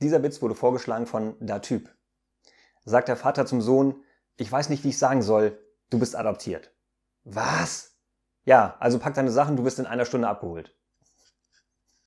Dieser Witz wurde vorgeschlagen von Da Typ. Sagt der Vater zum Sohn, ich weiß nicht, wie ich sagen soll, du bist adoptiert. Was? Ja, also pack deine Sachen, du bist in einer Stunde abgeholt.